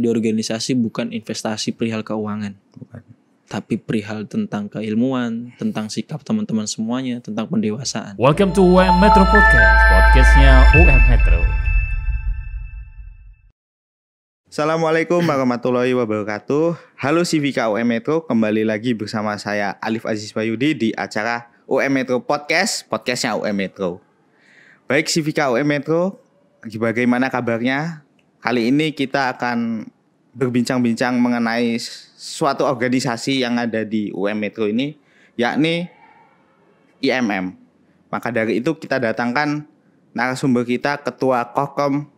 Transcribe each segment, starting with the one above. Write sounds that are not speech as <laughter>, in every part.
di organisasi bukan investasi perihal keuangan. Bukan. Tapi perihal tentang keilmuan, tentang sikap teman-teman semuanya, tentang pendewasaan. Welcome to UM Metro Podcast, podcastnya UM Metro. Assalamualaikum warahmatullahi wabarakatuh. Halo CVK UM Metro, kembali lagi bersama saya Alif Aziz Bayudi di acara UM Metro Podcast, podcastnya UM Metro. Baik CVK UM Metro, bagaimana kabarnya? Kali ini kita akan berbincang-bincang mengenai suatu organisasi yang ada di UM Metro ini, yakni IMM. Maka dari itu kita datangkan narasumber kita Ketua Kokom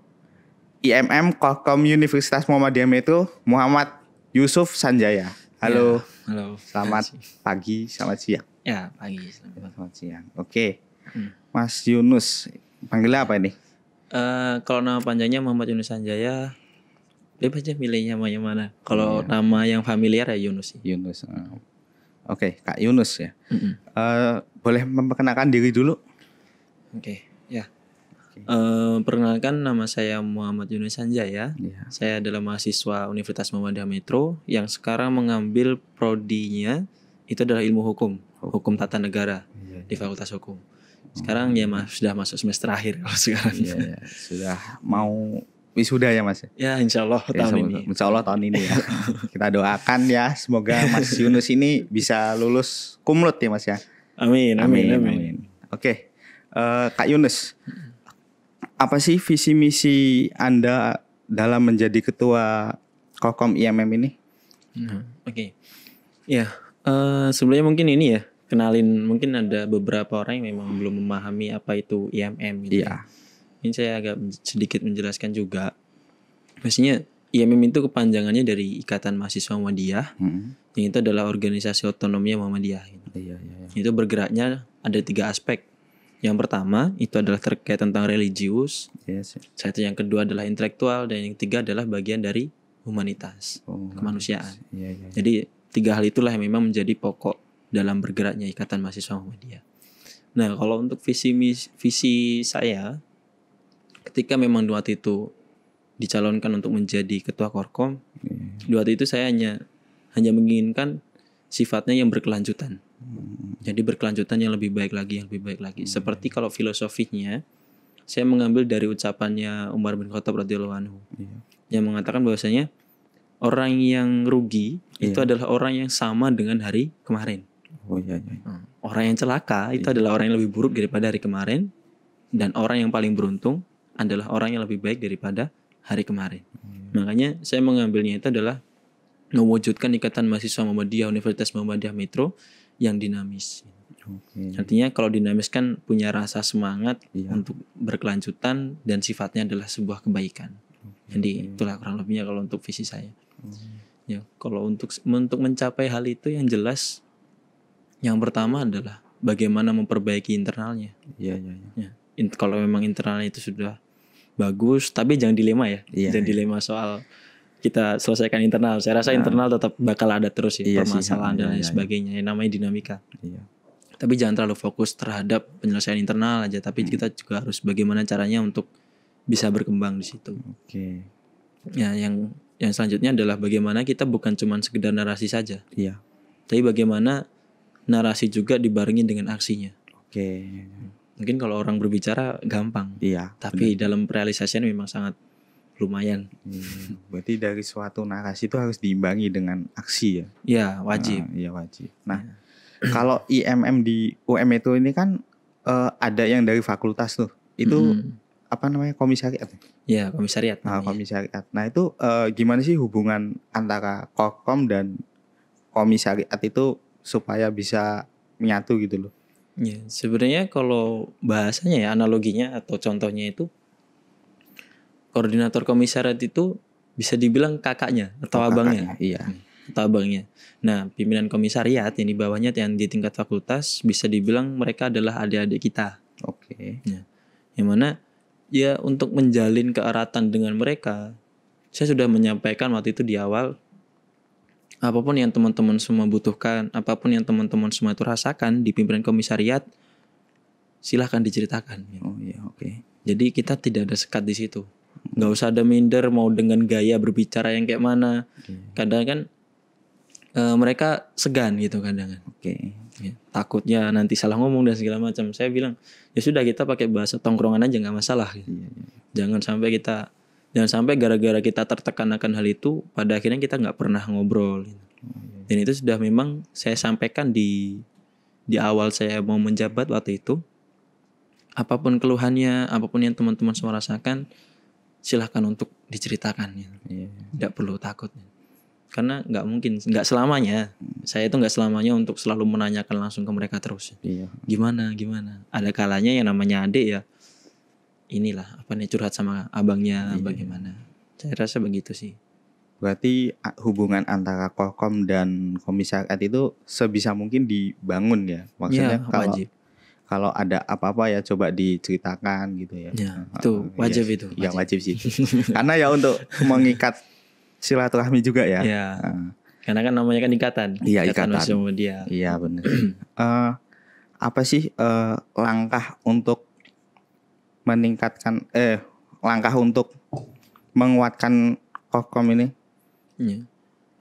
IMM Kokom Universitas Muhammadiyah Metro Muhammad Yusuf Sanjaya. Halo. Ya, halo. Selamat pagi, selamat siang. Ya, pagi. Selamat, selamat siang. Oke. Okay. Hmm. Mas Yunus, panggil apa ini? uh, kalau nama panjangnya Muhammad Yunus Sanjaya bebas aja milihnya mau yang mana kalau yeah. nama yang familiar ya Yunus Yunus uh, oke okay. Kak Yunus ya mm -hmm. uh, boleh memperkenalkan diri dulu oke okay. ya uh, perkenalkan nama saya Muhammad Yunus Sanjaya yeah. saya adalah mahasiswa Universitas Muhammadiyah Metro yang sekarang mengambil prodinya itu adalah ilmu hukum hukum tata negara yeah, yeah. di iya. Fakultas Hukum sekarang ya mas sudah masuk semester akhir kalau sekarang. Iya, ya. sudah mau wisuda ya mas. Ya insya Allah ya, tahun ini. Insya Allah tahun ini ya. Kita doakan ya semoga Mas Yunus ini bisa lulus kumlut ya mas ya. Amin amin amin. amin. amin. Oke uh, Kak Yunus, apa sih visi misi Anda dalam menjadi ketua Kokom IMM ini? Hmm, Oke. Okay. Ya, uh, sebelumnya mungkin ini ya kenalin mungkin ada beberapa orang yang memang belum memahami apa itu IMM gitu. Iya. Ya. Ini saya agak sedikit menjelaskan juga. Maksudnya IMM itu kepanjangannya dari Ikatan Mahasiswa Muhammadiyah. Hmm. Yang itu adalah organisasi otonomi Muhammadiyah. Gitu. Iya, iya, iya. Itu bergeraknya ada tiga aspek. Yang pertama itu adalah terkait tentang religius. Yes, yes. Satu yang kedua adalah intelektual dan yang ketiga adalah bagian dari humanitas, oh, kemanusiaan. Yes. Iya, yeah, yeah, Jadi tiga hal itulah yang memang menjadi pokok dalam bergeraknya Ikatan Mahasiswa Muhammadiyah. Nah, kalau untuk visi visi saya ketika memang dua itu dicalonkan untuk menjadi ketua Korkom, iya. dua itu saya hanya hanya menginginkan sifatnya yang berkelanjutan. Hmm. Jadi berkelanjutan yang lebih baik lagi, yang lebih baik lagi. Hmm. Seperti kalau filosofinya saya mengambil dari ucapannya Umar bin Khattab radhiyallahu anhu iya. yang mengatakan bahwasanya orang yang rugi yeah. itu adalah orang yang sama dengan hari kemarin. Oh iya iya. iya. Hmm. Orang yang celaka itu iya. adalah orang yang lebih buruk daripada hari kemarin dan orang yang paling beruntung adalah orang yang lebih baik daripada hari kemarin. Hmm. Makanya saya mengambilnya itu adalah mewujudkan ikatan mahasiswa Muhammadiyah Universitas Muhammadiyah Metro yang dinamis. Okay. Artinya kalau dinamis kan punya rasa semangat iya. untuk berkelanjutan dan sifatnya adalah sebuah kebaikan. Okay. Jadi itulah kurang lebihnya kalau untuk visi saya. Hmm. Ya, kalau untuk untuk mencapai hal itu yang jelas yang pertama adalah bagaimana memperbaiki internalnya. Iya, iya, iya. Ya. In, kalau memang internalnya itu sudah bagus, tapi jangan dilema ya. Iya, jangan iya. dilema soal kita selesaikan internal. Saya rasa nah. internal tetap bakal ada terus ya iya, permasalahan iya, iya, dan iya, iya, sebagainya. Yang namanya dinamika. Iya. Tapi jangan terlalu fokus terhadap penyelesaian internal aja, tapi hmm. kita juga harus bagaimana caranya untuk bisa berkembang di situ. Oke. Okay. Ya, yang yang selanjutnya adalah bagaimana kita bukan cuma sekedar narasi saja. Iya. Tapi bagaimana narasi juga dibarengin dengan aksinya. Oke. Okay. Mungkin kalau orang berbicara gampang. Iya. Tapi bener. dalam realisasinya memang sangat lumayan. Hmm, berarti dari suatu narasi itu harus diimbangi dengan aksi ya. Iya, wajib. Ah, iya, wajib. Nah, iya. <clears throat> kalau IMM di UM itu ini kan uh, ada yang dari fakultas tuh. Itu hmm. apa namanya? komisariat. Ya? Iya, komisariat. Nah, komisariat. Nah, itu uh, gimana sih hubungan antara Kokom dan komisariat itu supaya bisa menyatu gitu loh. Ya, sebenarnya kalau bahasanya ya analoginya atau contohnya itu koordinator komisariat itu bisa dibilang kakaknya atau oh, abangnya. Kakaknya, iya. Hmm, atau abangnya. Nah, pimpinan komisariat yang di bawahnya yang di tingkat fakultas bisa dibilang mereka adalah adik-adik kita. Oke. Okay. Ya. Yang mana ya untuk menjalin keeratan dengan mereka, saya sudah menyampaikan waktu itu di awal apapun yang teman-teman semua butuhkan, apapun yang teman-teman semua itu rasakan di pimpinan komisariat, silahkan diceritakan. Oh iya, oke. Okay. Jadi kita tidak ada sekat di situ. Gak usah ada minder mau dengan gaya berbicara yang kayak mana. Okay. Kadang kan e, mereka segan gitu kadang kan. Oke. Okay. Ya, takutnya nanti salah ngomong dan segala macam. Saya bilang ya sudah kita pakai bahasa tongkrongan aja nggak masalah. Iya, iya. Jangan sampai kita dan sampai gara-gara kita tertekan akan hal itu, pada akhirnya kita nggak pernah ngobrol. Dan itu sudah memang saya sampaikan di di awal saya mau menjabat waktu itu. Apapun keluhannya, apapun yang teman-teman semua rasakan, silahkan untuk diceritakan. Gitu. perlu takut. Karena nggak mungkin, nggak selamanya. Saya itu nggak selamanya untuk selalu menanyakan langsung ke mereka terus. Iya. Gimana, gimana. Ada kalanya yang namanya adik ya inilah apa nih curhat sama abangnya iya. bagaimana saya rasa begitu sih berarti hubungan antara Qualcomm dan komisariat itu sebisa mungkin dibangun ya maksudnya ya, kalau wajib. kalau ada apa-apa ya coba diceritakan gitu ya, ya itu iya, wajib ya, itu iya, wajib. ya wajib sih <laughs> karena ya untuk mengikat silaturahmi juga ya, ya. Uh. karena kan namanya kan ikatan iya ikatan, dia iya benar <clears throat> uh, eh, apa sih uh, langkah untuk meningkatkan eh langkah untuk menguatkan kokom ini? ya.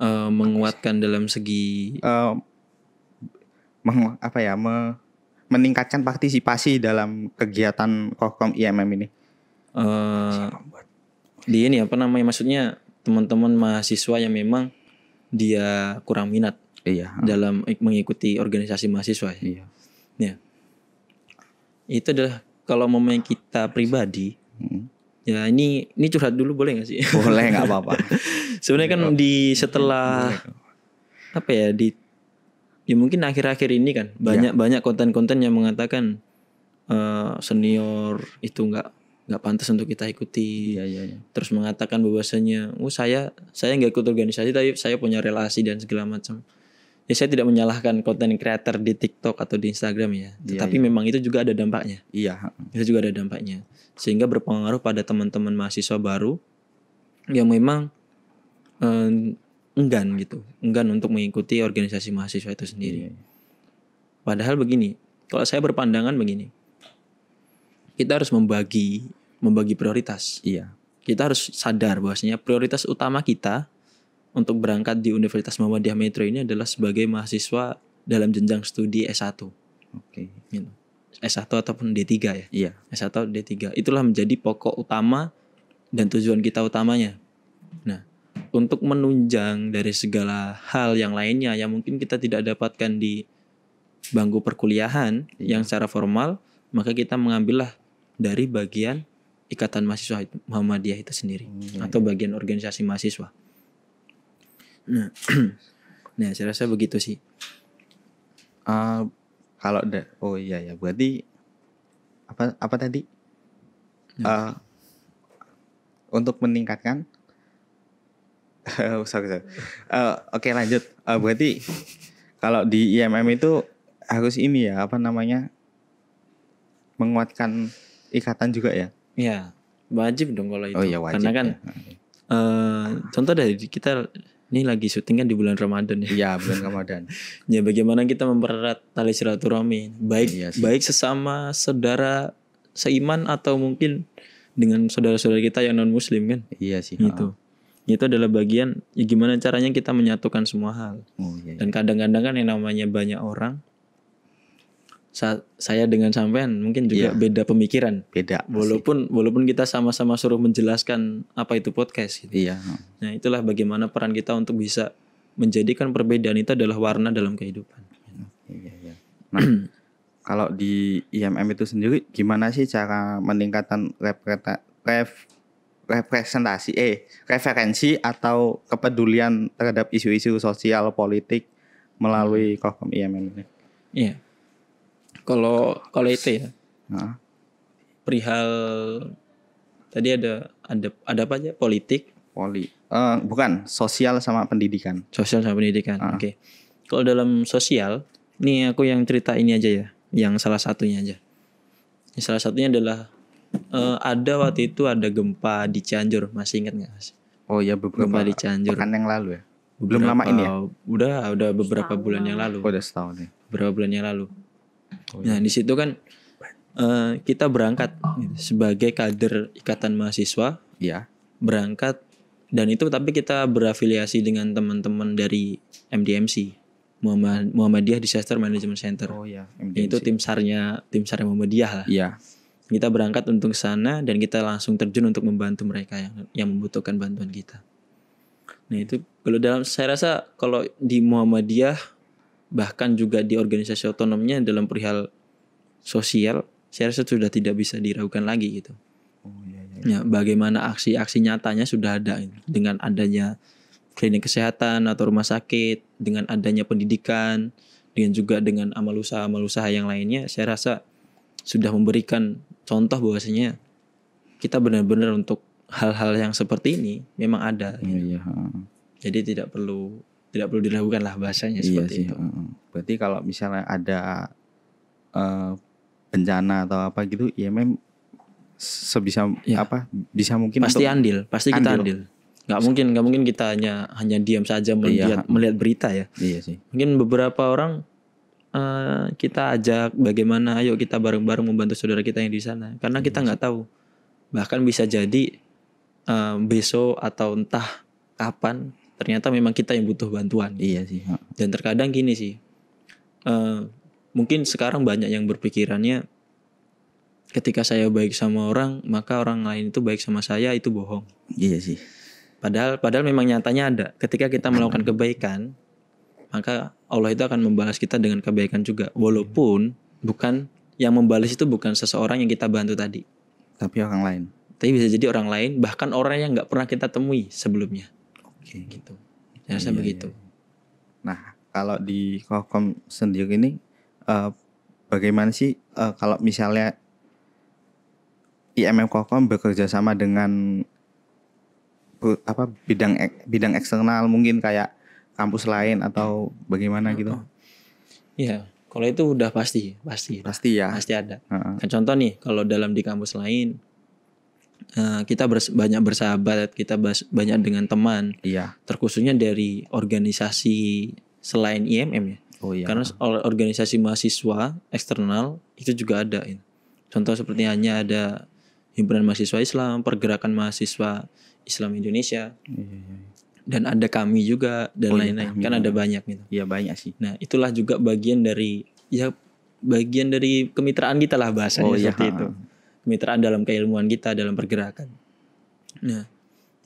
Uh, menguatkan dalam segi uh, meng, apa ya me, meningkatkan partisipasi dalam kegiatan kokom IMM ini. Uh, di ini apa namanya maksudnya teman-teman mahasiswa yang memang dia kurang minat iya. Ah. dalam mengikuti organisasi mahasiswa ya? Iya. Ya. Itu adalah kalau momen kita pribadi hmm. ya ini ini curhat dulu boleh gak sih boleh nggak apa-apa <laughs> sebenarnya kan di setelah boleh. apa ya di ya mungkin akhir-akhir ini kan ya. banyak ya. banyak konten-konten yang mengatakan uh, senior itu nggak nggak pantas untuk kita ikuti ya, ya, ya. terus mengatakan bahwasanya oh saya saya nggak ikut organisasi tapi saya punya relasi dan segala macam ya saya tidak menyalahkan konten kreator di TikTok atau di Instagram ya, iya, tetapi iya. memang itu juga ada dampaknya. Iya. Itu juga ada dampaknya, sehingga berpengaruh pada teman-teman mahasiswa baru yang memang eh, enggan gitu, enggan untuk mengikuti organisasi mahasiswa itu sendiri. Iya. iya. Padahal begini, kalau saya berpandangan begini, kita harus membagi membagi prioritas. Iya. Kita harus sadar bahwasanya prioritas utama kita untuk berangkat di Universitas Muhammadiyah Metro ini adalah sebagai mahasiswa dalam jenjang studi S1. Oke. Gitu. S1 ataupun D3 ya. Iya. S1 atau D3. Itulah menjadi pokok utama dan tujuan kita utamanya. Nah, untuk menunjang dari segala hal yang lainnya yang mungkin kita tidak dapatkan di bangku perkuliahan iya. yang secara formal, maka kita mengambillah dari bagian ikatan mahasiswa Muhammadiyah itu sendiri hmm. atau bagian organisasi mahasiswa. Nah, <clears throat> nah saya rasa begitu sih. Uh, kalau udah oh iya ya berarti apa apa tadi? Ya. untuk meningkatkan Uh, <laughs> oke okay, lanjut uh, berarti kalau di IMM itu harus ini ya apa namanya menguatkan ikatan juga ya iya wajib dong kalau oh itu oh, iya, wajib, karena kan ya. uh, contoh dari kita ini lagi syuting kan di bulan Ramadan ya. Iya, bulan Ramadan. <laughs> ya bagaimana kita mempererat tali silaturahmi, baik iya baik sesama saudara seiman atau mungkin dengan saudara-saudara kita yang non muslim kan. Iya sih. Itu Oh. Itu adalah bagian ya gimana caranya kita menyatukan semua hal. Oh, iya, iya. Dan kadang-kadang kan yang namanya banyak orang saat saya dengan sampean mungkin juga yeah. beda pemikiran. Beda. Walaupun pasti. walaupun kita sama-sama suruh menjelaskan apa itu podcast gitu. Iya. Yeah. Nah, itulah bagaimana peran kita untuk bisa menjadikan perbedaan itu adalah warna dalam kehidupan. Iya, iya. iya. Nah, <clears throat> kalau di IMM itu sendiri gimana sih cara meningkatkan representasi eh referensi atau kepedulian terhadap isu-isu sosial politik melalui hmm. Kohkom IMM ini? Iya. Kalau kalau itu ya. Nah. Perihal tadi ada ada ada apa aja? Politik, poli. Uh, bukan, sosial sama pendidikan. Sosial sama pendidikan. Uh. Oke. Okay. Kalau dalam sosial, ini aku yang cerita ini aja ya, yang salah satunya aja. Yang salah satunya adalah uh, ada waktu itu ada gempa di Cianjur, masih ingat nggak Oh ya beberapa gempa di Cianjur. Pekan yang lalu ya. Beberapa, Belum lama ini ya? Udah, udah beberapa setahun. bulan yang lalu. Oh, udah setahun ya. Beberapa bulan yang lalu. Oh, nah iya. di situ kan uh, kita berangkat gitu, sebagai kader ikatan mahasiswa. Ya. Berangkat dan itu tapi kita berafiliasi dengan teman-teman dari MDMC. Muhammadiyah Disaster Management Center. Oh iya. MDMC. Itu tim sarnya tim sarnya Muhammadiyah lah. Iya. Kita berangkat untuk sana dan kita langsung terjun untuk membantu mereka yang yang membutuhkan bantuan kita. Nah itu kalau dalam saya rasa kalau di Muhammadiyah bahkan juga di organisasi otonomnya dalam perihal sosial saya rasa sudah tidak bisa diragukan lagi gitu. Oh, iya, iya. iya. Ya, bagaimana aksi-aksi nyatanya sudah ada gitu. dengan adanya klinik kesehatan atau rumah sakit, dengan adanya pendidikan, dengan juga dengan amal usaha-amal usaha yang lainnya, saya rasa sudah memberikan contoh bahwasanya kita benar-benar untuk hal-hal yang seperti ini memang ada. Iya, gitu. Oh, iya. Jadi tidak perlu tidak perlu dilakukan lah bahasanya iya seperti sih. itu. Berarti kalau misalnya ada uh, bencana atau apa gitu, IMM ya sebisa ya. apa bisa mungkin pasti untuk, andil, pasti andil. kita andil. Gak mungkin, gak mungkin kita hanya hanya diam saja iya. melihat iya. melihat berita ya. Iya sih. Mungkin beberapa orang uh, kita ajak bagaimana, ayo kita bareng-bareng membantu saudara kita yang di sana, karena iya kita nggak tahu. Bahkan bisa jadi uh, besok atau entah kapan ternyata memang kita yang butuh bantuan iya sih dan terkadang gini sih uh, mungkin sekarang banyak yang berpikirannya ketika saya baik sama orang maka orang lain itu baik sama saya itu bohong iya sih padahal padahal memang nyatanya ada ketika kita melakukan kebaikan maka Allah itu akan membalas kita dengan kebaikan juga walaupun bukan yang membalas itu bukan seseorang yang kita bantu tadi tapi orang lain tapi bisa jadi orang lain bahkan orang yang nggak pernah kita temui sebelumnya kayak hmm. gitu saya rasa iya, iya, begitu iya. nah kalau di Kokom sendiri ini uh, bagaimana sih uh, kalau misalnya IMM Kokom bekerja sama dengan apa bidang bidang eksternal mungkin kayak kampus lain atau bagaimana oh. gitu? Iya, kalau itu udah pasti, pasti. Pasti ya. Pasti ada. Uh -uh. contoh nih, kalau dalam di kampus lain uh, kita bers banyak bersahabat, kita bas banyak dengan teman. Iya. Terkhususnya dari organisasi selain IMM ya. Oh iya. Karena organisasi mahasiswa eksternal itu juga ada. Ya. Contoh seperti hanya ada himpunan mahasiswa Islam, pergerakan mahasiswa Islam Indonesia. Iya, iya, iya. Dan ada kami juga dan oh, iya, lain-lain. Oh, kan ada banyak gitu. Iya banyak sih. Nah, itulah juga bagian dari ya bagian dari kemitraan kita lah bahasanya oh, iya. seperti itu kemitraan dalam keilmuan kita dalam pergerakan nah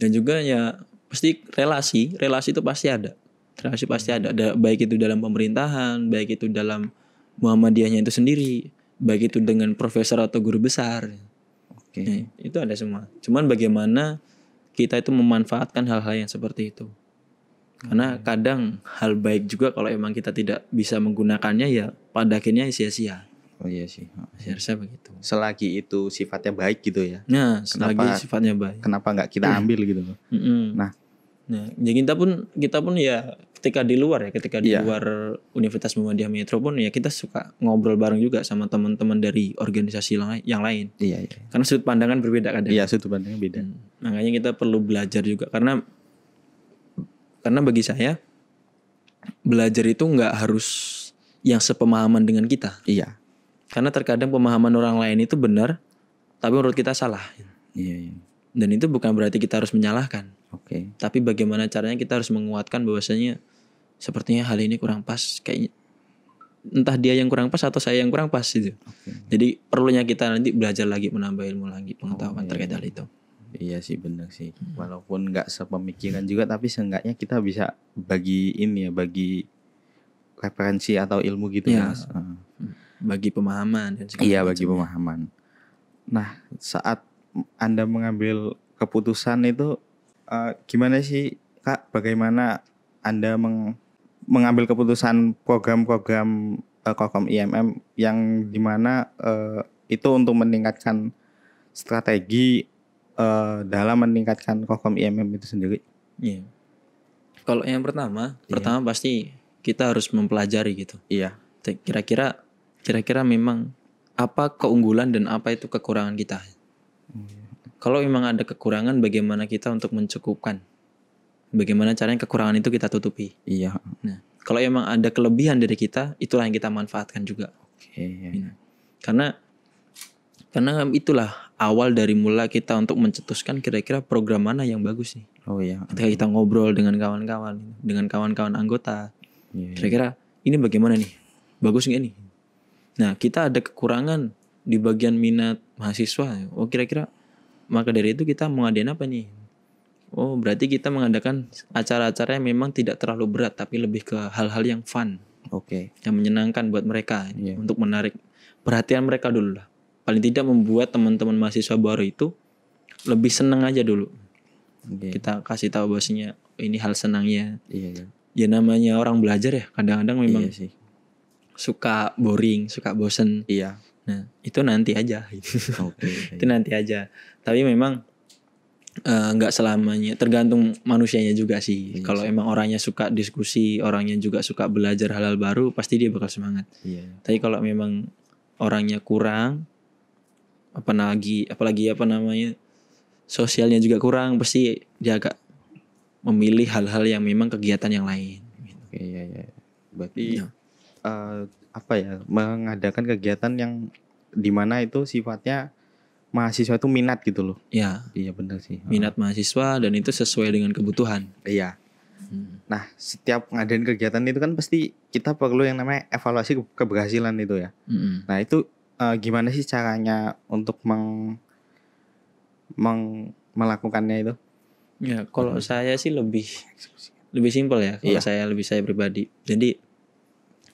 dan juga ya pasti relasi relasi itu pasti ada relasi pasti ada ada baik itu dalam pemerintahan baik itu dalam muhammadiyahnya itu sendiri baik itu dengan profesor atau guru besar Oke. Okay. Nah, itu ada semua cuman bagaimana kita itu memanfaatkan hal-hal yang seperti itu karena kadang hal baik juga kalau emang kita tidak bisa menggunakannya ya pada akhirnya sia-sia Oh iya sih, seharusnya iya. begitu. Selagi itu sifatnya baik gitu ya. Nah, selagi kenapa, sifatnya baik. Kenapa nggak kita hmm. ambil gitu Mm Nah, nah, ya kita pun kita pun ya ketika di luar ya, ketika di yeah. luar Universitas Muhammadiyah Metro pun ya kita suka ngobrol bareng juga sama teman-teman dari organisasi yang lain. Iya, yeah, Yeah. Karena sudut pandangan berbeda kadang. Iya, yeah, sudut pandangnya beda. Hmm. Makanya kita perlu belajar juga karena karena bagi saya belajar itu nggak harus yang sepemahaman dengan kita. Iya. Karena terkadang pemahaman orang lain itu benar, tapi menurut kita salah. Iya, iya. Dan itu bukan berarti kita harus menyalahkan. Oke. Okay. Tapi bagaimana caranya kita harus menguatkan bahwasanya sepertinya hal ini kurang pas kayaknya entah dia yang kurang pas atau saya yang kurang pas itu Okay. Jadi perlunya kita nanti belajar lagi menambah ilmu lagi pengetahuan oh, iya. terkait iya. hal itu. Iya sih benar sih. Hmm. Walaupun nggak sepemikiran juga tapi seenggaknya kita bisa bagi ini ya bagi referensi atau ilmu gitu ya. Mas. Ah. Hmm bagi pemahaman dan segala Iya, bagi pemahaman. Nah, saat Anda mengambil keputusan itu uh, gimana sih, Kak? Bagaimana Anda meng mengambil keputusan program-program uh, eh, Kokom IMM yang dimana uh, eh, itu untuk meningkatkan strategi uh, dalam meningkatkan Kokom IMM itu sendiri? Iya. Kalau yang pertama, iya. pertama pasti kita harus mempelajari gitu. Iya. Kira-kira kira-kira memang apa keunggulan dan apa itu kekurangan kita. Hmm. Kalau memang ada kekurangan, bagaimana kita untuk mencukupkan? Bagaimana caranya kekurangan itu kita tutupi? Iya. Nah, kalau memang ada kelebihan dari kita, itulah yang kita manfaatkan juga. Oke. Okay, iya. nah, Karena karena itulah awal dari mula kita untuk mencetuskan kira-kira program mana yang bagus nih. Oh iya. Ketika kita ngobrol dengan kawan-kawan, dengan kawan-kawan anggota, iya, iya. kira-kira iya, ini bagaimana nih? Bagus nggak nih? Nah, kita ada kekurangan di bagian minat mahasiswa. Oh, kira-kira maka dari itu kita mengadain apa nih? Oh, berarti kita mengadakan acara-acara yang memang tidak terlalu berat tapi lebih ke hal-hal yang fun. Oke. Okay. Yang menyenangkan buat mereka yeah. untuk menarik perhatian mereka dulu lah. Paling tidak membuat teman-teman mahasiswa baru itu lebih senang aja dulu. Okay. Kita kasih tahu bahwasanya ini hal senangnya. Iya, yeah, yeah. Ya namanya orang belajar ya, kadang-kadang memang yeah, sih suka boring, suka bosen. Iya. Nah, itu nanti aja. Okay. <laughs> itu iya. nanti aja. Tapi memang eh, nggak uh, selamanya tergantung manusianya juga sih. Iya, Kalau emang orangnya suka diskusi, orangnya juga suka belajar hal-hal baru, pasti dia bakal semangat. Iya. Tapi kalau memang orangnya kurang, apalagi apalagi apa namanya sosialnya juga kurang, pasti dia agak memilih hal-hal yang memang kegiatan yang lain. Gitu. Oke, iya, iya. Berarti iya uh, apa ya mengadakan kegiatan yang dimana itu sifatnya mahasiswa itu minat gitu loh. ya Iya benar sih. Minat mahasiswa dan itu sesuai dengan kebutuhan. Iya. Hmm. Nah, setiap ngadain kegiatan itu kan pasti kita perlu yang namanya evaluasi ke keberhasilan itu ya. Hmm. Nah, itu uh, gimana sih caranya untuk meng, meng melakukannya itu? Ya, kalau hmm. saya sih lebih lebih simpel ya kalau iya. saya lebih saya pribadi. Jadi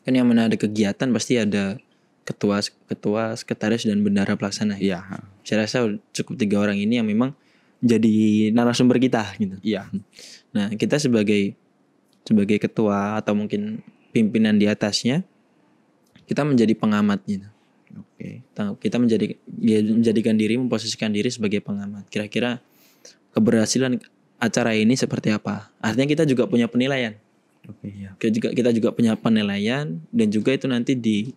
kan yang mana ada kegiatan pasti ada ketua ketua sekretaris dan bendara pelaksana ya. Saya rasa cukup tiga orang ini yang memang jadi narasumber kita gitu. Iya. Nah, kita sebagai sebagai ketua atau mungkin pimpinan di atasnya kita menjadi pengamat gitu. Oke. Kita menjadi ya, menjadikan diri memposisikan diri sebagai pengamat. Kira-kira keberhasilan acara ini seperti apa? Artinya kita juga punya penilaian. Oke, ya. Kita juga kita juga punya penilaian dan juga itu nanti di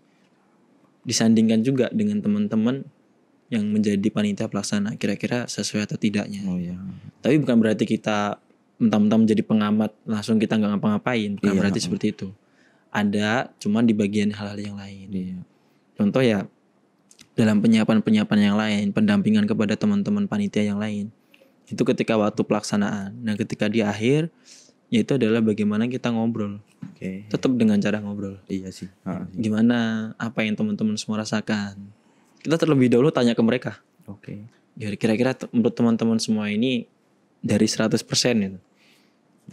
disandingkan juga dengan teman-teman yang menjadi panitia pelaksana kira-kira sesuai atau tidaknya. Oh ya. Tapi bukan berarti kita mentah-mentah menjadi pengamat langsung kita nggak ngapa-ngapain. Bukan iya. berarti seperti itu. Ada cuman di bagian hal-hal yang lain. Iya. Contoh ya dalam penyiapan-penyiapan yang lain, pendampingan kepada teman-teman panitia yang lain. Itu ketika waktu pelaksanaan. Nah, ketika di akhir yaitu adalah bagaimana kita ngobrol. Okay. Tetap dengan cara ngobrol. Iya sih. ha, ya, ah, iya. Gimana apa yang teman-teman semua rasakan? Kita terlebih dahulu tanya ke mereka. Oke. Okay. Ya, kira-kira menurut teman-teman semua ini dari 100% gitu.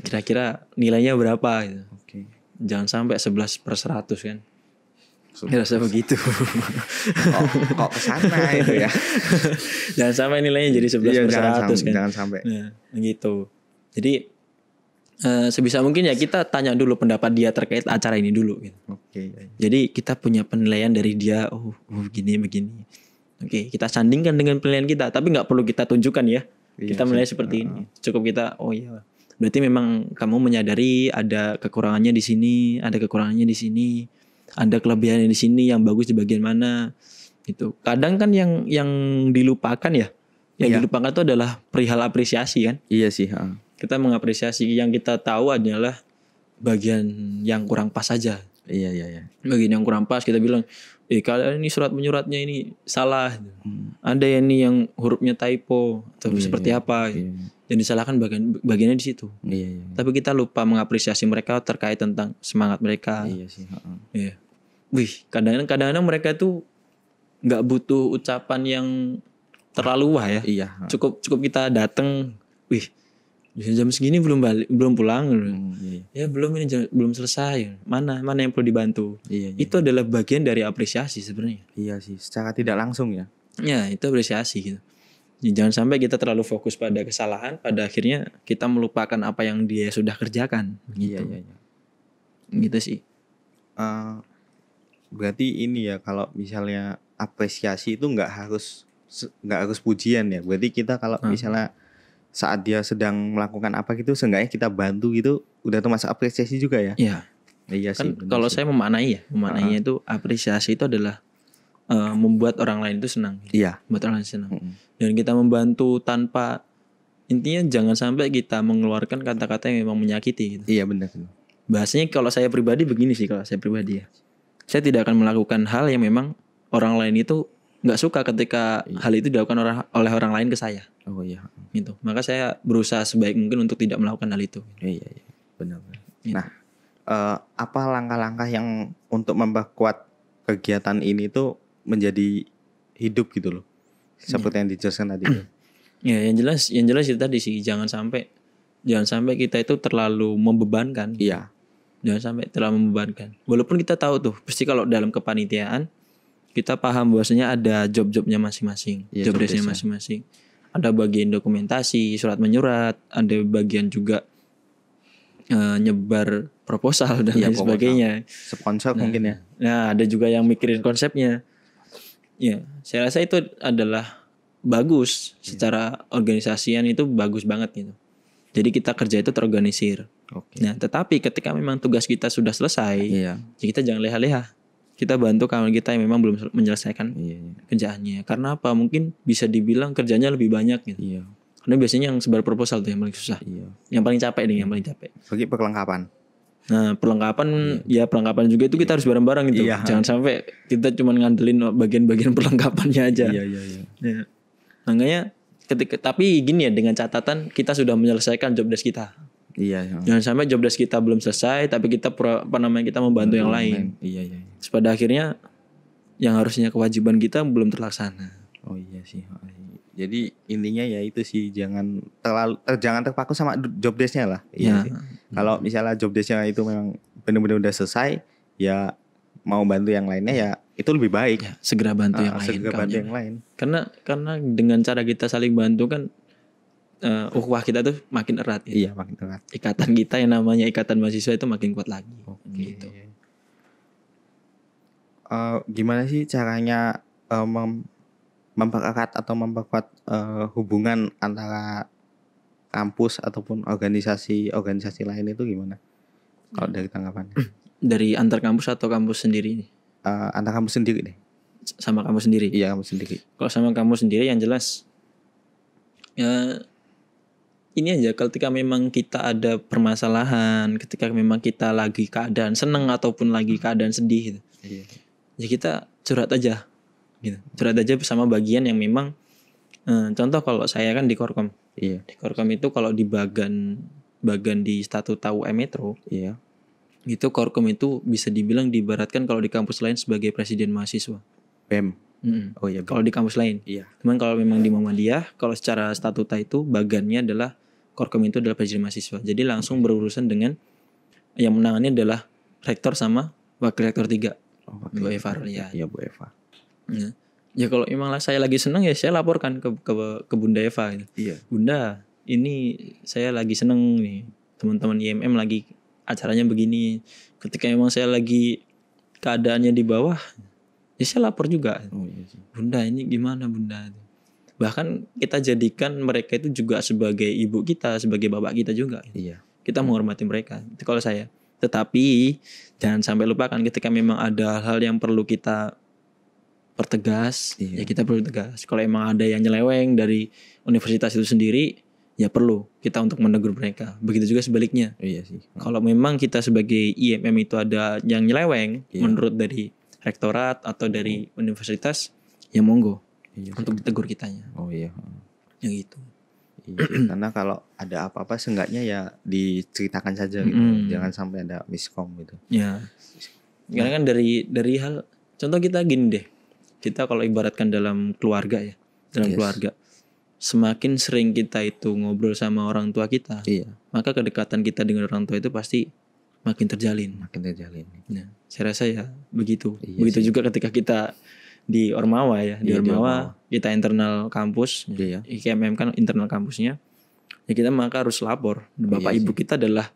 Kira-kira nilainya berapa gitu. Oke. Okay. Jangan sampai 11 per 100 kan. Ya rasa begitu. kok, kok kesana itu ya. <laughs> jangan sampai nilainya jadi 11 iya, per 100 jangan, kan. Jangan sampai. Nah, gitu. Jadi Eh, sebisa mungkin ya kita tanya dulu pendapat dia terkait acara ini dulu. Gitu. Oke. Okay. Iya, iya. Jadi kita punya penilaian dari dia. Oh, oh begini begini. Oke, okay, kita sandingkan dengan penilaian kita, tapi nggak perlu kita tunjukkan ya. Iya, kita menilai seperti ini. Cukup kita, oh iya. Berarti memang kamu menyadari ada kekurangannya di sini, ada kekurangannya di sini, ada kelebihannya di sini, yang bagus di bagian mana, Itu Kadang kan yang yang dilupakan ya, yang iya. dilupakan itu adalah perihal apresiasi kan. Iya sih. Ha kita mengapresiasi yang kita tahu adalah bagian yang kurang pas saja iya iya iya bagian yang kurang pas kita bilang eh kalian ini surat menyuratnya ini salah hmm. ada yang ini yang hurufnya typo atau iya, seperti iya, apa Iya. Dan disalahkan bagian bagiannya di situ iya, iya. iya. tapi kita lupa mengapresiasi mereka terkait tentang semangat mereka iya sih uh-uh. iya wih kadang-kadang kadang-kadang mereka tuh nggak butuh ucapan yang terlalu wah ya iya uh. cukup cukup kita datang wih jam segini belum balik belum pulang hmm, iya. ya belum ini jam, belum selesai mana mana yang perlu dibantu iya, iya. itu adalah bagian dari apresiasi sebenarnya iya sih secara tidak langsung ya ya itu apresiasi gitu ya, jangan sampai kita terlalu fokus pada kesalahan pada akhirnya kita melupakan apa yang dia sudah kerjakan iya, gitu. iya iya, iya. gitu sih uh, berarti ini ya kalau misalnya apresiasi itu nggak harus nggak harus pujian ya berarti kita kalau hmm. misalnya saat dia sedang melakukan apa gitu seenggaknya kita bantu gitu udah termasuk apresiasi juga ya. Iya. Iya kan sih. Kalau sih. saya memaknai ya, memaknainya uh-huh. itu apresiasi itu adalah uh, membuat orang lain itu senang. Iya. Membuat orang lain senang. hmm Dan kita membantu tanpa intinya jangan sampai kita mengeluarkan kata-kata yang memang menyakiti gitu. Iya benar. Bahasanya kalau saya pribadi begini sih kalau saya pribadi ya. Saya tidak akan melakukan hal yang memang orang lain itu nggak suka ketika iya. hal itu dilakukan orang, oleh orang lain ke saya. Oh iya. Gitu. Maka saya berusaha sebaik mungkin untuk tidak melakukan hal itu. Iya, iya. iya. benar. Gitu. Nah, uh, apa langkah-langkah yang untuk memperkuat kegiatan ini tuh menjadi hidup gitu loh. Seperti iya. yang dijelaskan tadi. Iya. <clears throat> ya, yang jelas yang jelas itu tadi sih jangan sampai jangan sampai kita itu terlalu membebankan. Iya. Jangan sampai terlalu membebankan. Walaupun kita tahu tuh pasti kalau dalam kepanitiaan kita paham bahwasanya ada job-jobnya masing-masing, ya, job desknya masing-masing. Ada bagian dokumentasi, surat menyurat, ada bagian juga uh, nyebar proposal dan ya, lain sebagainya. Sponsor nah, mungkin ya. Nah, ada juga yang mikirin konsepnya. Ya, saya rasa itu adalah bagus ya. secara organisasian itu bagus banget gitu. Jadi kita kerja itu terorganisir. Okay. Nah, tetapi ketika memang tugas kita sudah selesai, iya. kita jangan leha-leha kita bantu kawan kita yang memang belum menyelesaikan iya, iya. kerjaannya. Karena apa? Mungkin bisa dibilang kerjanya lebih banyak gitu. Iya. Karena biasanya yang sebar proposal tuh yang paling susah. Iya. Yang paling capek nih, yang paling capek. Bagi perlengkapan. Nah, perlengkapan iya. ya perlengkapan juga itu kita iya. harus bareng-bareng gitu. Iya. Jangan sampai kita cuma ngandelin bagian-bagian <laughs> perlengkapannya aja. Iya, iya, iya. Nah, Makanya ketika tapi gini ya dengan catatan kita sudah menyelesaikan job desk kita. Iya, iya. Jangan sampai job desk kita belum selesai, tapi kita apa namanya kita membantu hmm, yang lain. Iya, iya, iya. Terus pada akhirnya yang harusnya kewajiban kita belum terlaksana. Oh iya sih. Oh, iya. Jadi intinya ya itu sih jangan terlalu ter, eh, jangan terpaku sama job desknya lah. Iya. Ya. Kalau misalnya job desknya itu memang benar-benar udah selesai, ya mau bantu yang lainnya ya itu lebih baik. Ya, segera bantu uh, yang segera lain. Segera bantu ya. yang lain. Karena karena dengan cara kita saling bantu kan uh, eh, ukhuwah kita tuh makin erat gitu. Iya, makin erat. Ikatan kita yang namanya ikatan mahasiswa itu makin kuat lagi okay. gitu. Uh, gimana sih caranya uh, mem mempererat atau memperkuat uh, hubungan antara kampus ataupun organisasi-organisasi lain itu gimana? Kalau hmm. dari tanggapan? <clears throat> Dari antar kampus atau kampus sendiri? Uh, antar kampus sendiri deh. sama kampus sendiri? Iya, kampus sendiri. Kalau sama kampus sendiri yang jelas ya ini aja ketika memang kita ada permasalahan, ketika memang kita lagi keadaan seneng ataupun lagi keadaan sedih gitu. Iya. Ya kita curhat aja. Gitu. Curhat aja bersama bagian yang memang eh, contoh kalau saya kan di Korkom. Iya. Di Korkom itu kalau di bagan bagan di statuta UM Metro, iya. Itu Korkom itu bisa dibilang diibaratkan kalau di kampus lain sebagai presiden mahasiswa. PM, Mm -hmm. Oh iya. Kalau di kampus lain. Iya. Cuman kalau memang di Muhammadiyah, kalau secara statuta itu bagannya adalah Korkom itu adalah presiden mahasiswa. Jadi langsung berurusan dengan yang menangani adalah rektor sama wakil rektor tiga. Oh, iya, Bu Eva ya. ya Bu Eva. ya, ya kalau emang saya lagi seneng ya saya laporkan ke ke, ke Bunda Eva. Gitu. Iya. Bunda, ini saya lagi seneng nih teman-teman IMM lagi acaranya begini. Ketika emang saya lagi keadaannya di bawah, ya saya lapor juga. Oh, iya. Bunda ini gimana Bunda? bahkan kita jadikan mereka itu juga sebagai ibu kita sebagai bapak kita juga iya kita menghormati mereka itu kalau saya tetapi jangan sampai lupakan ketika memang ada hal yang perlu kita pertegas iya. ya kita perlu tegas kalau emang ada yang nyeleweng dari universitas itu sendiri ya perlu kita untuk menegur mereka begitu juga sebaliknya iya sih kalau memang kita sebagai IMM itu ada yang nyeleweng iya. menurut dari rektorat atau dari iya. universitas ya monggo iya untuk ditegur kitanya oh iya yang gitu iya, iya. <clears throat> karena kalau ada apa-apa seenggaknya ya diceritakan saja gitu mm jangan sampai ada miskom gitu ya karena kan dari dari hal contoh kita gini deh kita kalau ibaratkan dalam keluarga ya dalam yes. keluarga semakin sering kita itu ngobrol sama orang tua kita, iya. maka kedekatan kita dengan orang tua itu pasti makin terjalin. Makin terjalin. Nah, saya rasa ya begitu. Iya begitu sih. juga ketika kita di Ormawa ya di, ya, Ormawa, Ormawa kita internal kampus iya, ya. IKMM kan internal kampusnya ya kita maka harus lapor iya bapak iya ibu sih. kita adalah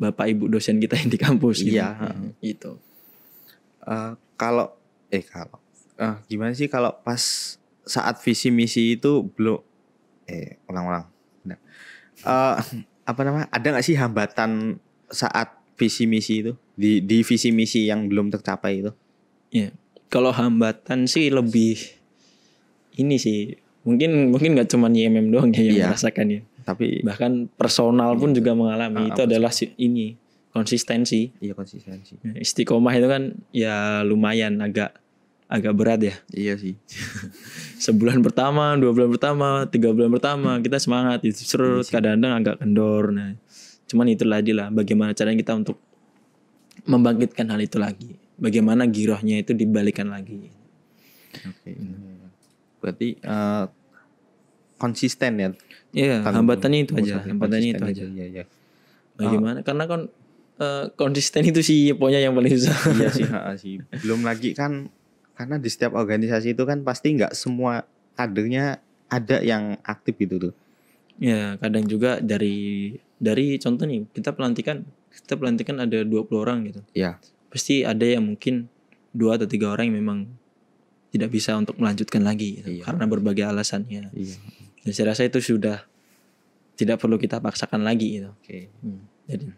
bapak ibu dosen kita yang di kampus gitu. iya nah, gitu. itu uh, eh, kalau eh kalau uh, gimana sih kalau pas saat visi misi itu belum eh ulang-ulang uh, apa namanya ada nggak sih hambatan saat visi misi itu di di visi misi yang belum tercapai itu Iya. yeah kalau hambatan sih lebih ini sih mungkin mungkin nggak cuma YMM doang ya yang iya, merasakan ya tapi bahkan personal iya, pun juga mengalami nah, itu adalah si, ini konsistensi iya konsistensi ya, istiqomah itu kan ya lumayan agak agak berat ya iya sih <laughs> sebulan pertama dua bulan pertama tiga bulan pertama kita semangat itu seru iya kadang-kadang agak kendor nah cuman itu lagi lah bagaimana caranya kita untuk membangkitkan hal itu lagi bagaimana girohnya itu dibalikan lagi. Oke. Okay. Berarti uh, konsisten ya. Iya, yeah, hambatannya itu oh, aja, hambatannya itu aja. Iya, iya. Bagaimana? Uh, Karena kan uh, konsisten itu sih pokoknya yang paling susah. Iya sih, ha, sih. Belum lagi kan karena di setiap organisasi itu kan pasti nggak semua kadernya ada yang aktif gitu tuh. Ya, kadang juga dari dari contoh nih, kita pelantikan, kita pelantikan ada 20 orang gitu. Ya pasti ada yang mungkin dua atau tiga orang yang memang tidak bisa untuk melanjutkan lagi gitu, iya. karena berbagai alasannya. Iya. Dan saya rasa itu sudah tidak perlu kita paksakan lagi gitu. Oke. Hmm. Jadi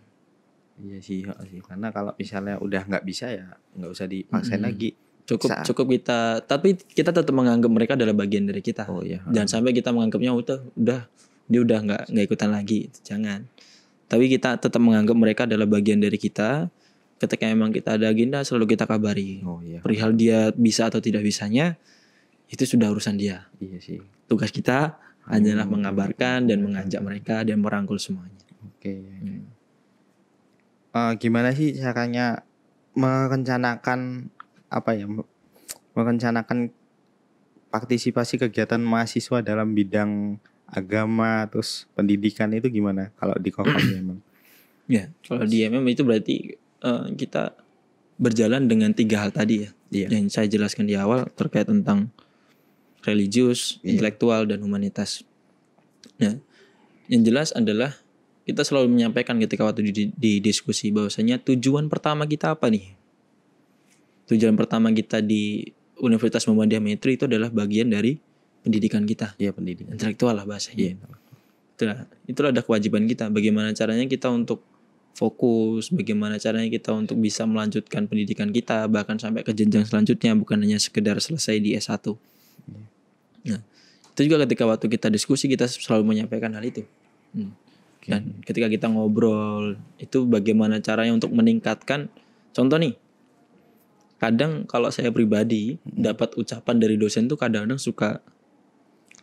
iya sih, ya sih. Karena kalau misalnya udah nggak bisa ya nggak usah dipaksain hmm. lagi. Cukup Saat. cukup kita, tapi kita tetap menganggap mereka adalah bagian dari kita. Oh iya. Jangan hmm. sampai kita menganggapnya udah udah dia udah nggak nggak ikutan lagi. Jangan. Tapi kita tetap menganggap mereka adalah bagian dari kita ketika emang kita ada agenda selalu kita kabari oh, iya. perihal dia bisa atau tidak bisanya itu sudah urusan dia iya sih tugas kita hmm. adalah mengabarkan dan mengajak mereka dan merangkul semuanya oke okay. Iya, iya. hmm. uh, gimana sih caranya merencanakan apa ya merencanakan partisipasi kegiatan mahasiswa dalam bidang agama terus pendidikan itu gimana kalau di kokam <clears throat> ya, ya kalau di MM itu berarti Eh, kita berjalan dengan tiga hal tadi ya iya. yang saya jelaskan di awal terkait tentang religius, iya. intelektual dan humanitas. Nah, yang jelas adalah kita selalu menyampaikan ketika waktu di, di, di diskusi bahwasanya tujuan pertama kita apa nih? Tujuan pertama kita di Universitas Muhammadiyah Metri itu adalah bagian dari pendidikan kita. Iya, pendidikan. Intelektual lah bahasanya. Iya. Itulah, itulah ada kewajiban kita. Bagaimana caranya kita untuk fokus bagaimana caranya kita untuk bisa melanjutkan pendidikan kita bahkan sampai ke jenjang selanjutnya bukan hanya sekedar selesai di S1. Iya. Nah, itu juga ketika waktu kita diskusi kita selalu menyampaikan hal itu. Hmm. Dan ketika kita ngobrol itu bagaimana caranya untuk meningkatkan contoh nih kadang kalau saya pribadi hmm. dapat ucapan dari dosen tuh kadang-kadang suka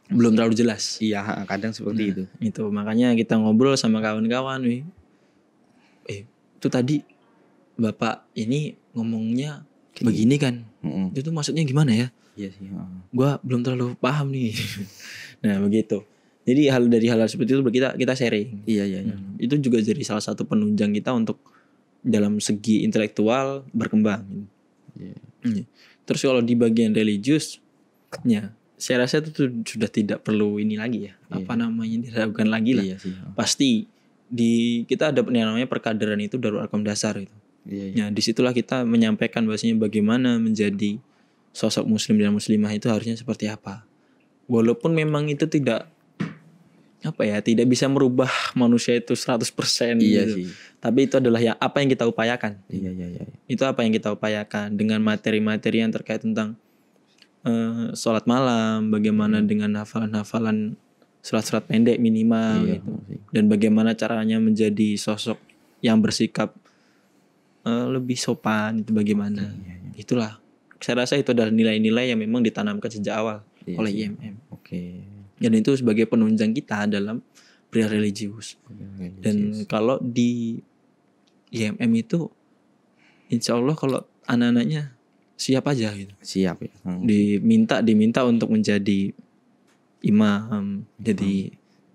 belum terlalu jelas. Iya, kadang seperti nah, itu. Itu makanya kita ngobrol sama kawan-kawan, eh itu tadi bapak ini ngomongnya Gini. begini kan mm-hmm. itu maksudnya gimana ya iya sih uh. belum terlalu paham nih <laughs> nah begitu jadi hal dari hal, -hal seperti itu kita kita sharing iya iya, iya. Hmm. itu juga jadi salah satu penunjang kita untuk dalam segi intelektual berkembang yeah. Hmm. Iya. terus kalau di bagian religius religiusnya saya rasa itu sudah tidak perlu ini lagi ya yeah. apa namanya diragukan lagi lah iya sih, pasti di kita ada yang namanya perkaderan itu darul kom dasar itu. Iya, iya. Nah, disitulah kita menyampaikan bahasanya bagaimana menjadi sosok muslim dan muslimah itu harusnya seperti apa. Walaupun memang itu tidak apa ya, tidak bisa merubah manusia itu 100% iya gitu. Sih. Tapi itu adalah ya apa yang kita upayakan. Iya, iya, iya. Itu apa yang kita upayakan dengan materi-materi yang terkait tentang uh, sholat malam, bagaimana hmm. dengan hafalan-hafalan surat-surat pendek minimal iya, gitu. Dan bagaimana caranya menjadi sosok yang bersikap uh, lebih sopan itu bagaimana? Iya, iya, iya. Itulah. Saya rasa itu adalah nilai-nilai yang memang ditanamkan sejak awal iya, oleh IMM. Oke. Okay. Dan itu sebagai penunjang kita dalam pria religius. religius. Dan kalau di IMM itu Insya Allah kalau anak-anaknya siap aja gitu. Siap ya. Hmm. Diminta diminta untuk menjadi imam, jadi jadi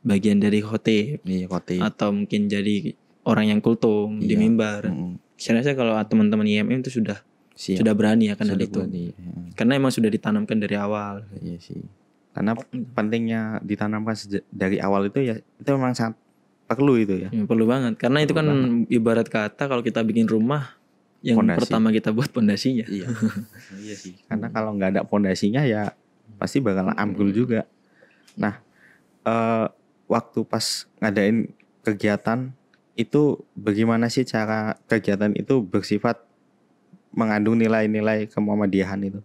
bagian dari khotib, iya, khotib atau mungkin jadi orang yang kultum iya. di mimbar. -hmm. Saya kalau teman-teman IMM itu sudah Siap. sudah berani akan ya, kan hal itu. Berani, ya. Karena emang sudah ditanamkan dari awal. Iya sih. Karena pentingnya ditanamkan dari awal itu ya itu memang sangat perlu itu ya. ya perlu banget. Karena perlu itu kan banget. ibarat kata kalau kita bikin rumah yang Fondasi. pertama kita buat pondasinya. Iya. <laughs> iya sih. Karena kalau nggak ada pondasinya ya pasti bakal ambrol iya. juga. Nah, uh, waktu pas ngadain kegiatan itu bagaimana sih cara kegiatan itu bersifat mengandung nilai-nilai kemamadiahan itu?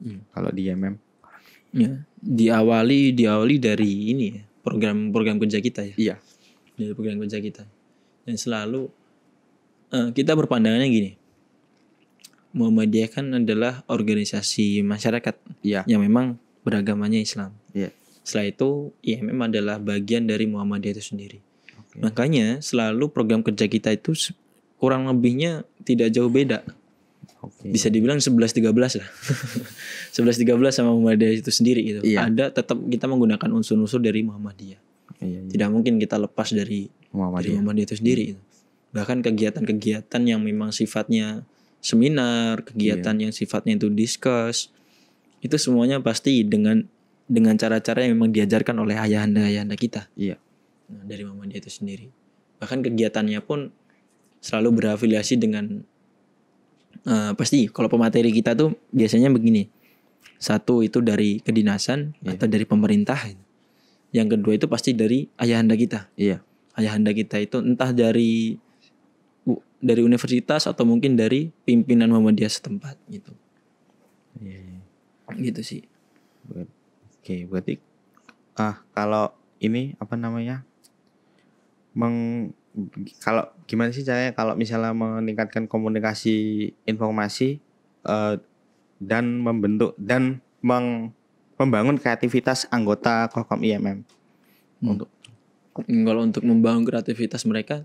Hmm. Kalau di MM. Ya, diawali diawali dari ini ya, program-program kerja kita ya. Iya. Dari program kerja kita. Dan selalu uh, kita berpandangannya gini. Muhammadiyah kan adalah organisasi masyarakat ya. yang memang beragamanya Islam. Ya. Setelah itu IMM adalah bagian dari Muhammadiyah itu sendiri. Okay. Makanya selalu program kerja kita itu kurang lebihnya tidak jauh beda. Okay. Bisa dibilang 11-13 lah. 11-13 <laughs> sama Muhammadiyah itu sendiri gitu. Yeah. Ada tetap kita menggunakan unsur-unsur dari Muhammadiyah. Yeah. Iya. Tidak mungkin kita lepas dari Muhammadiyah, dari Muhammadiyah itu sendiri. Iya. Gitu. Bahkan kegiatan-kegiatan yang memang sifatnya seminar, kegiatan yeah. yang sifatnya itu discuss, itu semuanya pasti dengan dengan cara-cara yang memang diajarkan oleh ayahanda ayahanda kita iya nah, dari mama dia itu sendiri bahkan kegiatannya pun selalu berafiliasi dengan uh, pasti kalau pemateri kita tuh biasanya begini satu itu dari kedinasan iya. atau dari pemerintah yang kedua itu pasti dari ayahanda kita iya ayahanda kita itu entah dari dari universitas atau mungkin dari pimpinan Muhammadiyah setempat gitu. Yeah. Iya. Gitu sih. Oke, berarti ah kalau ini apa namanya? Meng kalau gimana sih caranya kalau misalnya meningkatkan komunikasi informasi uh, dan membentuk dan meng, membangun kreativitas anggota Kokom IMM hmm. untuk kalau untuk membangun kreativitas mereka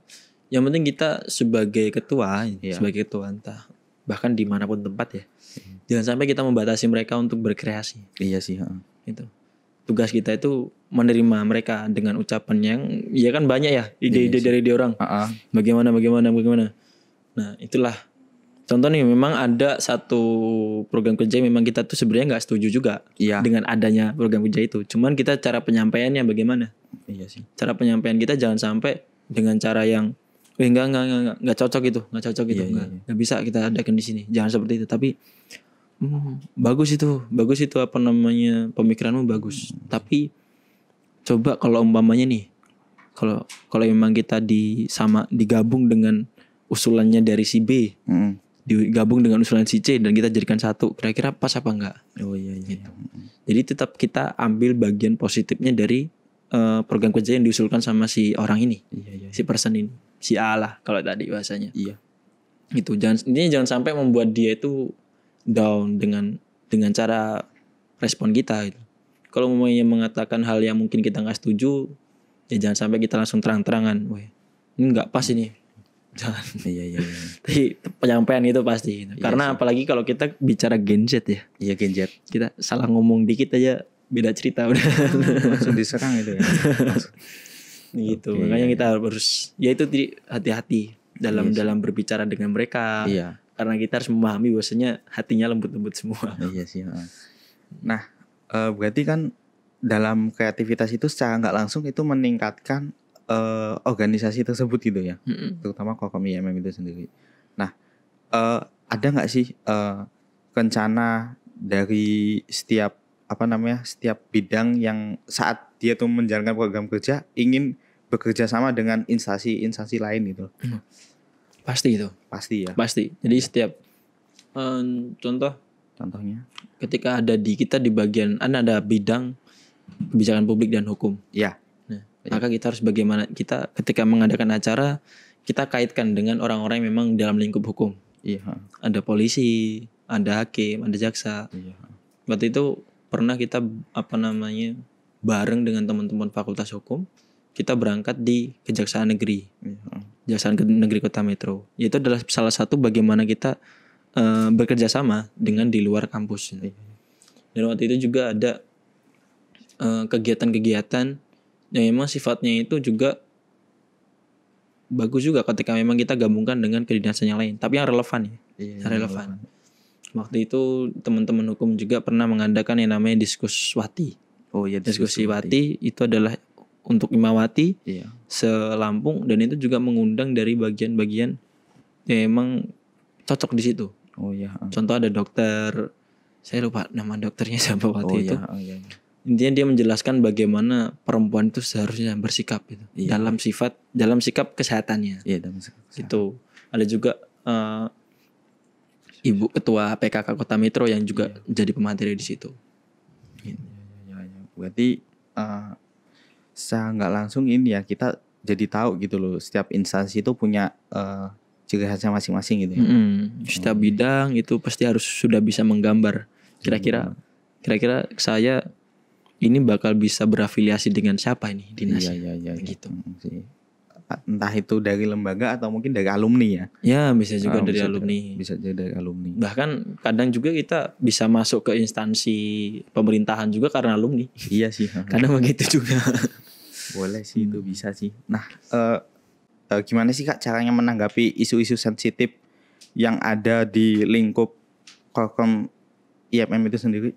yang penting kita sebagai ketua iya. sebagai ketua entah bahkan dimanapun tempat ya hmm. jangan sampai kita membatasi mereka untuk berkreasi iya sih uh gitu tugas kita itu menerima mereka dengan ucapan yang ya kan banyak ya ide-ide iya, iya, dari dia orang uh-uh. bagaimana bagaimana bagaimana nah itulah contoh nih memang ada satu program kerja memang kita tuh sebenarnya nggak setuju juga iya. dengan adanya program kerja itu cuman kita cara penyampaiannya bagaimana iya sih cara penyampaian kita jangan sampai dengan cara yang eh, enggak enggak enggak enggak, enggak cocok gitu enggak cocok gitu iya, enggak, iya. iya. bisa kita adakan di sini jangan seperti itu tapi hmm, bagus itu bagus itu apa namanya pemikiranmu bagus hmm. tapi coba kalau umpamanya nih kalau kalau memang kita di sama digabung dengan usulannya dari si B hmm. digabung dengan usulan si C dan kita jadikan satu kira-kira pas apa enggak oh iya iya gitu. jadi tetap kita ambil bagian positifnya dari uh, program kerja yang diusulkan sama si orang ini iya, iya. si person ini si A lah kalau tadi bahasanya iya Itu jangan ini jangan sampai membuat dia itu down dengan dengan cara respon kita gitu. Kalau mamanya mengatakan hal yang mungkin kita nggak setuju, ya jangan sampai kita langsung terang-terangan, wah ini nggak pas ini, jangan. <laughs> Iya iya. iya. Tapi penyampaian itu pasti. Gitu. Iya, Karena iya. apalagi kalau kita bicara Gen Z ya. Iya Gen Z. Kita salah ngomong dikit aja beda cerita udah. <laughs> Langsung diserang itu ya. <laughs> gitu. Okay, Makanya kita harus ya itu hati-hati dalam iya, dalam berbicara dengan mereka. Iya karena kita harus memahami bahwasanya hatinya lembut-lembut semua. <laughs> Iya sih. Nah, eh, berarti kan dalam kreativitas itu secara nggak langsung itu meningkatkan uh, organisasi tersebut gitu ya, mm-hmm. terutama kalau kami MM itu sendiri. Nah, uh, ada nggak sih uh, rencana dari setiap apa namanya setiap bidang yang saat dia tuh menjalankan program kerja ingin bekerja sama dengan instansi-instansi lain gitu? Mm. Pasti itu. Pasti ya. Pasti. Jadi setiap um, contoh contohnya ketika ada di kita di bagian anda ada bidang kebijakan publik dan hukum. Iya. Nah, ya. maka kita harus bagaimana kita ketika mengadakan acara kita kaitkan dengan orang-orang yang memang dalam lingkup hukum. Iya. Ada polisi, ada hakim, ada jaksa. Iya. Waktu itu pernah kita apa namanya bareng dengan teman-teman fakultas hukum kita berangkat di kejaksaan negeri. Iya, jasa Negeri Kota Metro. Itu adalah salah satu bagaimana kita uh, bekerja sama dengan di luar kampus. Dan waktu itu juga ada kegiatan eh, kegiatan-kegiatan yang memang sifatnya itu juga bagus juga ketika memang kita gabungkan dengan kedinasan yang lain, tapi yang relevan ya. Iya, yang relevan. relevan. Waktu itu teman-teman hukum juga pernah mengadakan yang namanya diskus wati. Oh iya, diskusi, diskusi wati itu adalah untuk Imawati iya. selampung dan itu juga mengundang dari bagian-bagian yang emang cocok di situ. Oh iya. Ah. Contoh ada dokter saya lupa nama dokternya <laughs> siapa waktu oh, itu. Oh, iya, Intinya dia menjelaskan bagaimana perempuan itu seharusnya bersikap gitu. Iya. Dalam sifat dalam sikap kesehatannya. Iya, dalam sikap Itu ada juga uh, Ibu Ketua PKK Kota Metro yang juga iya. jadi pemateri di situ. Iya, iya, iya. iya. Berarti uh, saya nggak langsung ini ya kita jadi tahu gitu loh setiap instansi itu punya uh, ciri khasnya masing-masing gitu ya. Mm-hmm. Setiap oh. bidang itu pasti harus sudah bisa menggambar kira-kira iya. kira-kira saya ini bakal bisa berafiliasi dengan siapa ini iya, dinas Iya iya iya. Gitu. Iya entah itu dari lembaga atau mungkin dari alumni ya. Ya, bisa juga oh, dari bisa alumni. Juga, bisa juga dari alumni. Bahkan kadang juga kita bisa masuk ke instansi pemerintahan juga karena alumni. Iya sih. <laughs> karena begitu juga. Boleh sih hmm. itu bisa sih. Nah, uh, uh, gimana sih Kak caranya menanggapi isu-isu sensitif yang ada di lingkup Qualcomm IMM itu sendiri?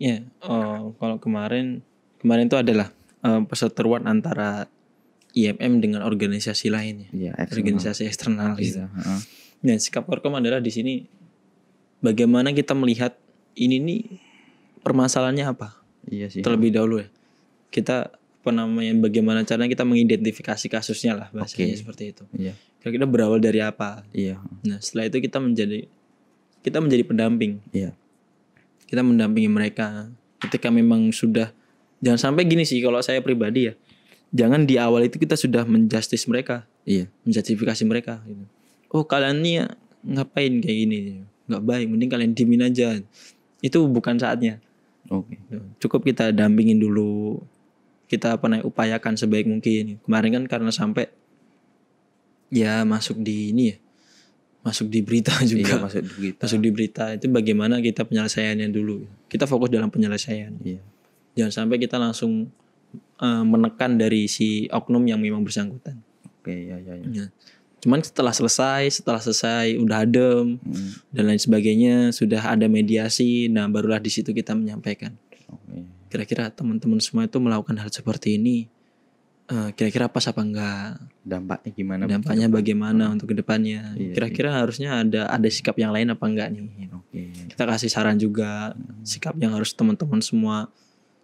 Ya, yeah, oh, kalau kemarin kemarin itu adalah uh, eh, perseteruan antara IMM dengan organisasi lainnya, ya, iya, organisasi eksternal gitu. Ya, Dan sikap Korkom adalah di sini bagaimana kita melihat ini nih permasalahannya apa? Iya sih. Terlebih dahulu ya. Kita apa namanya bagaimana caranya kita mengidentifikasi kasusnya lah bahasanya okay. seperti itu. Iya. Kita berawal dari apa? Iya. Nah, setelah itu kita menjadi kita menjadi pendamping. Iya. Kita mendampingi mereka ketika memang sudah jangan sampai gini sih kalau saya pribadi ya jangan di awal itu kita sudah menjustis mereka iya menjustifikasi mereka gitu. oh kalian ini ngapain kayak gini nggak baik mending kalian dimin aja itu bukan saatnya oke okay. Gitu. cukup kita dampingin dulu kita apa naik upayakan sebaik mungkin kemarin kan karena sampai ya masuk di ini ya masuk di berita iya, juga iya, masuk di berita masuk di berita itu bagaimana kita penyelesaiannya dulu kita fokus dalam penyelesaian iya. jangan sampai kita langsung Eh, menekan dari si oknum yang memang bersangkutan. Oke, ya, ya, ya. ya. Cuman setelah selesai, setelah selesai udah adem hmm. dan lain sebagainya, sudah ada mediasi, nah barulah di situ kita menyampaikan. Oke. Kira-kira teman-teman semua itu melakukan hal seperti ini, uh, kira-kira pas apa enggak? Dampaknya gimana? Dampaknya bagaimana hmm. untuk kedepannya? Iya, iya, kira-kira iya. harusnya ada ada sikap yang lain apa enggak nih? Okay. Kita kasih saran juga hmm. sikap yang harus teman-teman semua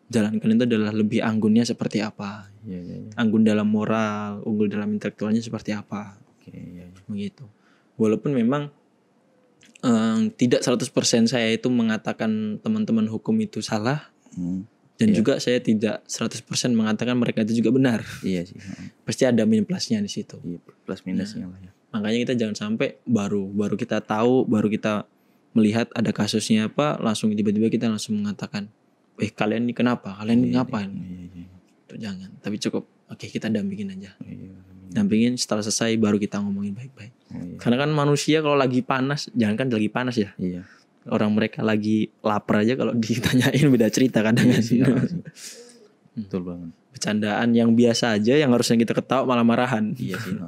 jalankan itu adalah lebih anggunnya seperti apa ya, ya, ya. anggun dalam moral unggul dalam intelektualnya seperti apa Oke, ya, ya. begitu walaupun memang um, tidak 100% saya itu mengatakan teman-teman hukum itu salah hmm. dan ya. juga saya tidak 100% mengatakan mereka itu juga benar iya sih pasti ada min plusnya di situ ya, plus minusnya nah, lah ya. makanya kita jangan sampai baru baru kita tahu baru kita melihat ada kasusnya apa langsung tiba-tiba kita langsung mengatakan eh kalian ini kenapa kalian ini iya, iya, ngapain itu iya, jangan tapi cukup oke kita dampingin aja dampingin setelah selesai baru kita ngomongin baik-baik karena kan manusia kalau lagi panas jangan kan lagi panas ya Iya. orang mereka lagi lapar aja kalau <laughs> ditanyain beda cerita kadang iya, kan. sih, <laughs> hmm. betul banget bercandaan yang biasa aja yang harusnya kita ketawa malah marahan iya sih,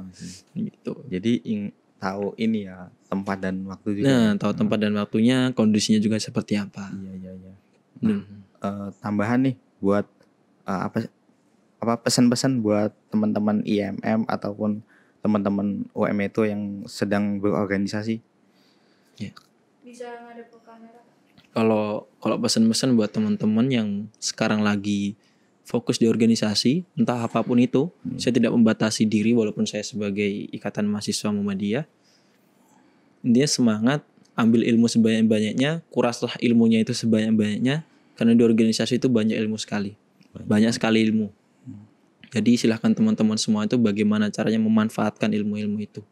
<laughs> gitu jadi ing, tahu ini ya tempat dan waktu juga nah ya? tahu nah. tempat dan waktunya kondisinya juga seperti apa iya iya iya hmm. nah uh, tambahan nih buat uh, apa apa pesan-pesan buat teman-teman IMM ataupun teman-teman UM itu yang sedang berorganisasi? Ya. Bisa ngadep kamera. Kalau kalau pesan-pesan buat teman-teman yang sekarang lagi fokus di organisasi, entah apapun itu, hmm. saya tidak membatasi diri walaupun saya sebagai ikatan mahasiswa Muhammadiyah. Intinya semangat, ambil ilmu sebanyak-banyaknya, kuraslah ilmunya itu sebanyak-banyaknya, karena di organisasi itu banyak ilmu sekali banyak, sekali ilmu jadi silahkan teman-teman semua itu bagaimana caranya memanfaatkan ilmu-ilmu itu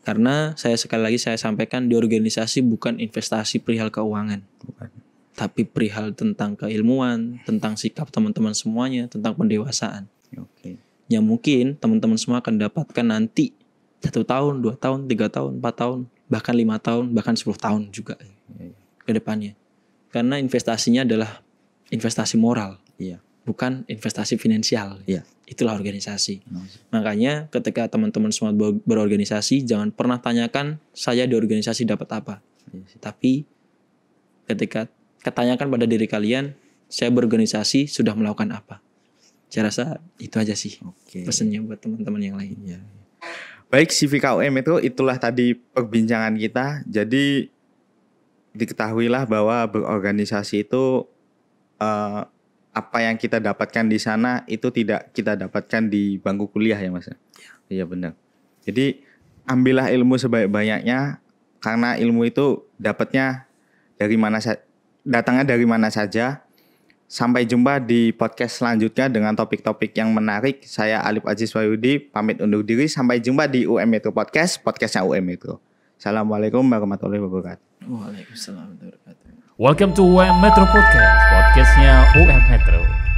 karena saya sekali lagi saya sampaikan di organisasi bukan investasi perihal keuangan bukan. tapi perihal tentang keilmuan tentang sikap teman-teman semuanya tentang pendewasaan okay. yang mungkin teman-teman semua akan dapatkan nanti satu tahun dua tahun tiga tahun empat tahun bahkan lima tahun bahkan sepuluh tahun juga iya, iya. ke depannya karena investasinya adalah investasi moral, iya. bukan investasi finansial. Iya. Itulah organisasi. Iya. Makanya ketika teman-teman semua berorganisasi, jangan pernah tanyakan saya di organisasi dapat apa. Yes. Iya Tapi ketika ketanyakan pada diri kalian, saya berorganisasi sudah melakukan apa. Saya rasa itu aja sih okay. pesennya buat teman-teman yang lain. Iya. Baik, CVKUM itu itulah tadi perbincangan kita. Jadi diketahuilah bahwa berorganisasi itu uh, apa yang kita dapatkan di sana itu tidak kita dapatkan di bangku kuliah ya mas. Ya. Iya ya, benar. Jadi ambillah ilmu sebanyak-banyaknya karena ilmu itu dapatnya dari mana datangnya dari mana saja. Sampai jumpa di podcast selanjutnya dengan topik-topik yang menarik. Saya Alif Aziz Wahyudi pamit undur diri. Sampai jumpa di UM itu Podcast, podcastnya UM itu. Assalamualaikum warahmatullahi wabarakatuh. Waalaikumsalam warahmatullahi wabarakatuh. Welcome to UM Metro Podcast, podcastnya UM Metro.